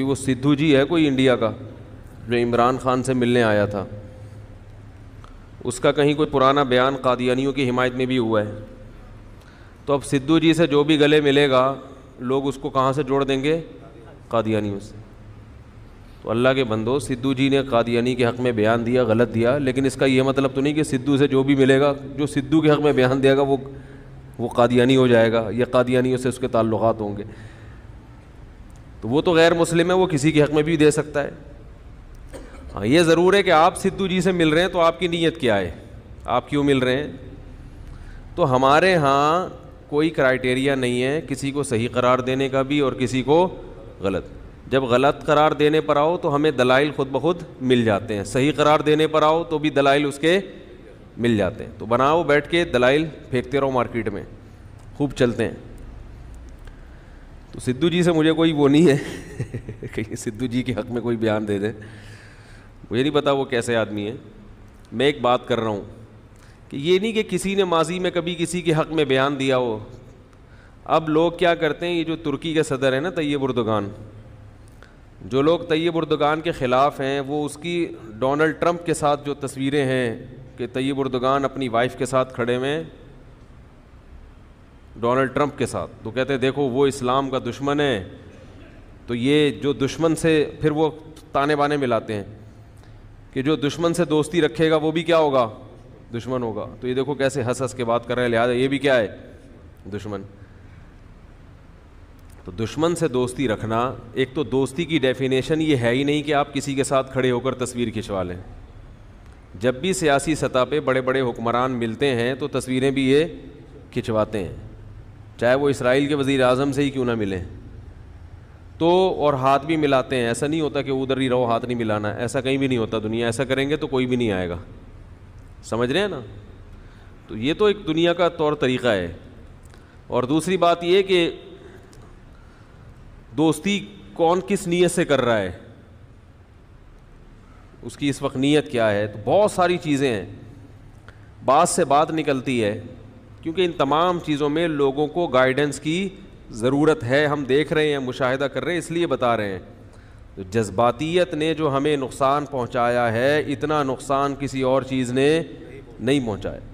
अभी वो सिद्धू जी है कोई इंडिया का जो इमरान खान से मिलने आया था उसका कहीं कोई पुराना बयान कादियानियों की हिमायत में भी हुआ है तो अब सिद्धू जी से जो भी गले मिलेगा लोग उसको कहाँ से जोड़ देंगे कादियानियों से तो अल्लाह के बंदो सिद्धू जी ने कादियानी के हक़ में बयान दिया गलत दिया लेकिन इसका यह मतलब तो नहीं कि सिद्धू से जो भी मिलेगा जो सिद्धू के हक़ में बयान देगा वो वो कादियानी हो जाएगा या कादियानियों से उसके ताल्लुक होंगे तो वो तो गैर मुस्लिम है वो किसी के हक़ में भी दे सकता है हाँ ये ज़रूर है कि आप सिद्धू जी से मिल रहे हैं तो आपकी नीयत क्या है आप क्यों मिल रहे हैं तो हमारे यहाँ कोई क्राइटेरिया नहीं है किसी को सही करार देने का भी और किसी को गलत जब गलत करार देने पर आओ तो हमें दलाइल खुद ब खुद मिल जाते हैं सही करार देने पर आओ तो भी दलाइल उसके मिल जाते हैं तो बनाओ बैठ के दलाइल फेंकते रहो मार्केट में खूब चलते हैं तो सिद्धू जी से मुझे कोई वो नहीं है कहीं सिद्धू जी के हक में कोई बयान दे दें मुझे नहीं पता वो कैसे आदमी है मैं एक बात कर रहा हूँ कि ये नहीं कि किसी ने माजी में कभी किसी के हक में बयान दिया हो अब लोग क्या करते हैं ये जो तुर्की के सदर है ना तैयब उर्दगान जो लोग तैयब उर्दगान के ख़िलाफ़ हैं वो उसकी डोनल्ड ट्रंप के साथ जो तस्वीरें हैं कि तैयब उर्दगान अपनी वाइफ के साथ खड़े हुए हैं डोनाल्ड ट्रंप के साथ तो कहते हैं देखो वो इस्लाम का दुश्मन है तो ये जो दुश्मन से फिर वो ताने बाने मिलाते हैं कि जो दुश्मन से दोस्ती रखेगा वो भी क्या होगा दुश्मन होगा तो ये देखो कैसे हंस हंस के बात कर रहे हैं लिहाजा ये भी क्या है दुश्मन तो दुश्मन से दोस्ती रखना एक तो दोस्ती की डेफिनेशन ये है ही नहीं कि आप किसी के साथ खड़े होकर तस्वीर खिंचवा लें जब भी सियासी सतह पे बड़े बड़े हुक्मरान मिलते हैं तो तस्वीरें भी ये खिंचवाते हैं चाहे वो इसराइल के वज़ी अजम से ही क्यों ना मिलें तो और हाथ भी मिलाते हैं ऐसा नहीं होता कि उधर ही रहो हाथ नहीं मिलाना ऐसा कहीं भी नहीं होता दुनिया ऐसा करेंगे तो कोई भी नहीं आएगा समझ रहे हैं ना तो ये तो एक दुनिया का तौर तरीका है और दूसरी बात ये कि दोस्ती कौन किस नीयत से कर रहा है उसकी इस वक्त नीयत क्या है तो बहुत सारी चीज़ें हैं बात से बात निकलती है क्योंकि इन तमाम चीज़ों में लोगों को गाइडेंस की ज़रूरत है हम देख रहे हैं मुशाहिदा कर रहे हैं इसलिए बता रहे हैं तो जज्बातीत ने जो हमें नुकसान पहुँचाया है इतना नुकसान किसी और चीज़ ने नहीं पहुँचाया